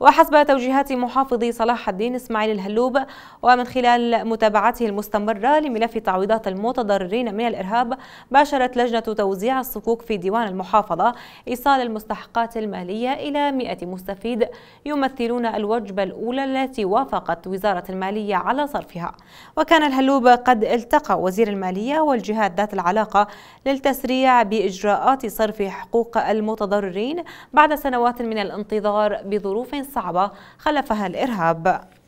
وحسب توجيهات محافظ صلاح الدين إسماعيل الهلوب ومن خلال متابعته المستمرة لملف تعويضات المتضررين من الإرهاب باشرت لجنة توزيع الصكوك في ديوان المحافظة إيصال المستحقات المالية إلى 100 مستفيد يمثلون الوجبة الأولى التي وافقت وزارة المالية على صرفها وكان الهلوب قد التقى وزير المالية والجهات ذات العلاقة للتسريع بإجراءات صرف حقوق المتضررين بعد سنوات من الانتظار بظروف الصعبة خلفها الإرهاب